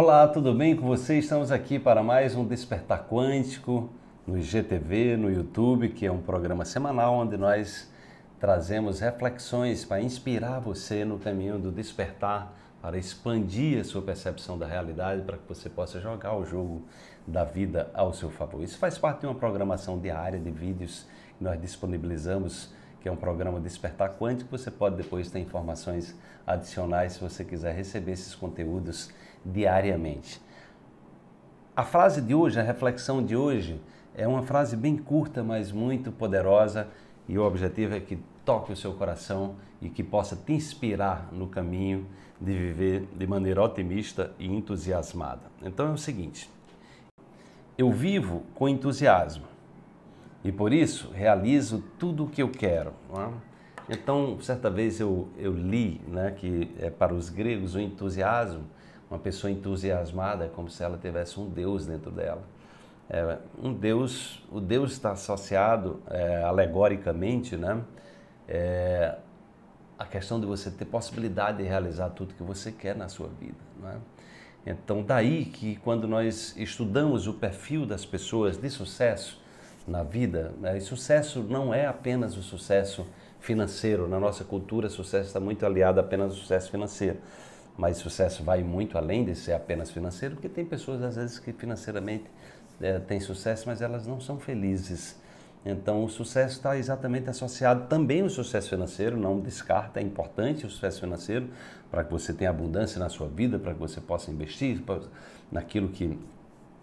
Olá, tudo bem com vocês? Estamos aqui para mais um Despertar Quântico no IGTV, no YouTube, que é um programa semanal onde nós trazemos reflexões para inspirar você no caminho do despertar, para expandir a sua percepção da realidade, para que você possa jogar o jogo da vida ao seu favor. Isso faz parte de uma programação diária de vídeos que nós disponibilizamos que é um programa Despertar Quântico. Você pode depois ter informações adicionais se você quiser receber esses conteúdos diariamente. A frase de hoje, a reflexão de hoje, é uma frase bem curta, mas muito poderosa, e o objetivo é que toque o seu coração e que possa te inspirar no caminho de viver de maneira otimista e entusiasmada. Então é o seguinte: eu vivo com entusiasmo e por isso realizo tudo o que eu quero. É? Então, certa vez eu, eu li né, que é, para os gregos o entusiasmo uma pessoa entusiasmada, como se ela tivesse um Deus dentro dela. É, um Deus, o Deus está associado é, alegoricamente, né? É, a questão de você ter possibilidade de realizar tudo que você quer na sua vida, né? Então, daí que quando nós estudamos o perfil das pessoas de sucesso na vida, né? e sucesso não é apenas o sucesso financeiro, na nossa cultura, sucesso está muito aliado apenas ao sucesso financeiro. Mas sucesso vai muito além de ser apenas financeiro, porque tem pessoas às vezes que financeiramente é, têm sucesso, mas elas não são felizes. Então, o sucesso está exatamente associado também ao sucesso financeiro, não descarta, é importante o sucesso financeiro para que você tenha abundância na sua vida, para que você possa investir naquilo que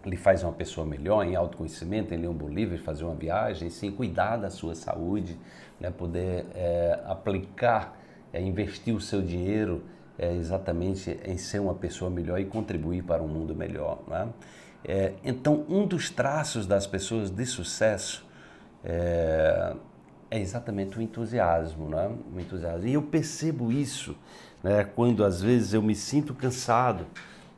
lhe faz uma pessoa melhor, em autoconhecimento, em ler um bom livro, fazer uma viagem, sim, cuidar da sua saúde, né, poder é, aplicar, é, investir o seu dinheiro é exatamente em ser uma pessoa melhor e contribuir para um mundo melhor. Né? É, então, um dos traços das pessoas de sucesso é, é exatamente o entusiasmo, né? O entusiasmo. E eu percebo isso, né? Quando às vezes eu me sinto cansado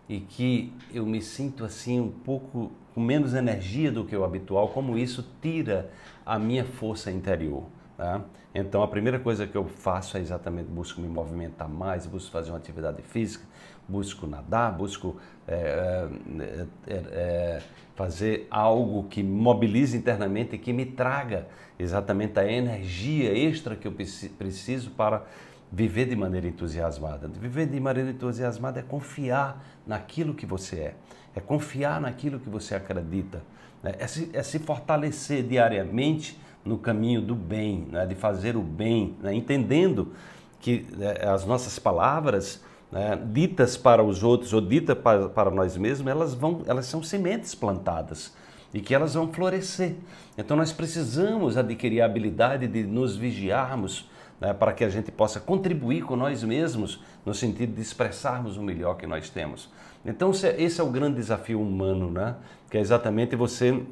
e que eu me sinto assim um pouco com menos energia do que o habitual, como isso tira a minha força interior. Tá? Então, a primeira coisa que eu faço é exatamente busco me movimentar mais, busco fazer uma atividade física, busco nadar, busco é, é, é, é fazer algo que mobilize internamente e que me traga exatamente a energia extra que eu preciso para viver de maneira entusiasmada. Viver de maneira entusiasmada é confiar naquilo que você é, é confiar naquilo que você acredita, né? é, se, é se fortalecer diariamente no caminho do bem, né? de fazer o bem, né? entendendo que né, as nossas palavras né, ditas para os outros ou ditas para, para nós mesmos, elas vão, elas são sementes plantadas e que elas vão florescer. Então nós precisamos adquirir a habilidade de nos vigiarmos né, para que a gente possa contribuir com nós mesmos no sentido de expressarmos o melhor que nós temos. Então esse é o grande desafio humano, né? Que é exatamente você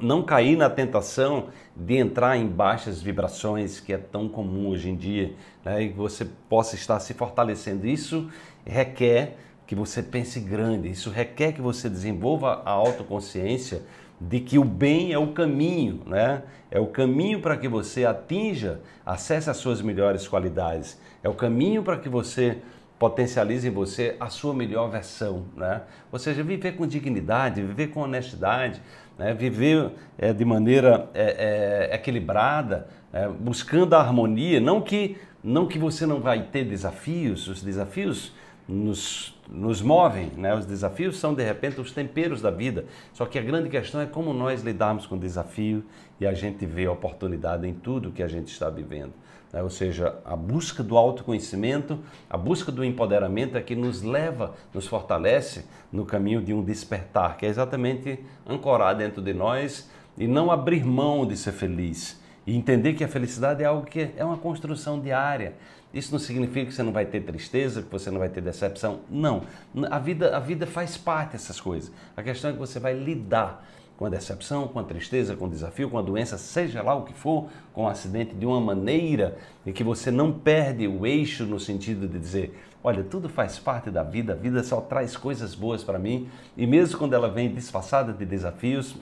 não cair na tentação de entrar em baixas vibrações, que é tão comum hoje em dia, né? e que você possa estar se fortalecendo. Isso requer que você pense grande, isso requer que você desenvolva a autoconsciência de que o bem é o caminho, né? É o caminho para que você atinja, acesse as suas melhores qualidades, é o caminho para que você potencialize em você a sua melhor versão, né? Ou seja, viver com dignidade, viver com honestidade, né? viver é, de maneira é, é, equilibrada, né? buscando a harmonia, não que não que você não vai ter desafios, os desafios nos, nos movem, né? Os desafios são de repente os temperos da vida. Só que a grande questão é como nós lidarmos com o desafio e a gente vê a oportunidade em tudo que a gente está vivendo. Né? Ou seja, a busca do autoconhecimento, a busca do empoderamento é que nos leva, nos fortalece no caminho de um despertar, que é exatamente ancorar dentro de nós e não abrir mão de ser feliz e entender que a felicidade é algo que é uma construção diária. Isso não significa que você não vai ter tristeza, que você não vai ter decepção. Não. A vida, a vida faz parte dessas coisas. A questão é que você vai lidar com a decepção, com a tristeza, com o desafio, com a doença, seja lá o que for, com o um acidente, de uma maneira em que você não perde o eixo no sentido de dizer: olha, tudo faz parte da vida, a vida só traz coisas boas para mim, e mesmo quando ela vem disfarçada de desafios,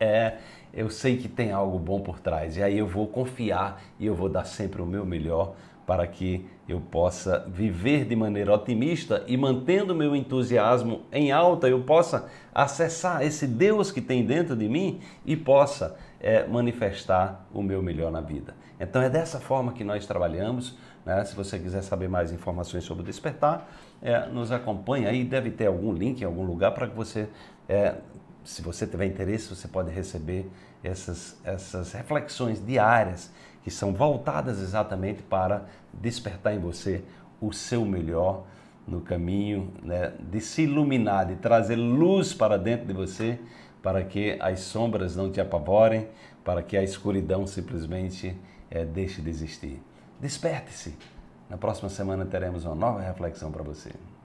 é, eu sei que tem algo bom por trás. E aí eu vou confiar e eu vou dar sempre o meu melhor para que eu possa viver de maneira otimista e mantendo meu entusiasmo em alta, eu possa acessar esse Deus que tem dentro de mim e possa é, manifestar o meu melhor na vida. Então é dessa forma que nós trabalhamos. Né? Se você quiser saber mais informações sobre o despertar, é, nos acompanha aí. Deve ter algum link em algum lugar para que você é, se você tiver interesse, você pode receber essas, essas reflexões diárias que são voltadas exatamente para despertar em você o seu melhor no caminho né, de se iluminar, de trazer luz para dentro de você, para que as sombras não te apavorem, para que a escuridão simplesmente é, deixe de existir. Desperte-se! Na próxima semana teremos uma nova reflexão para você.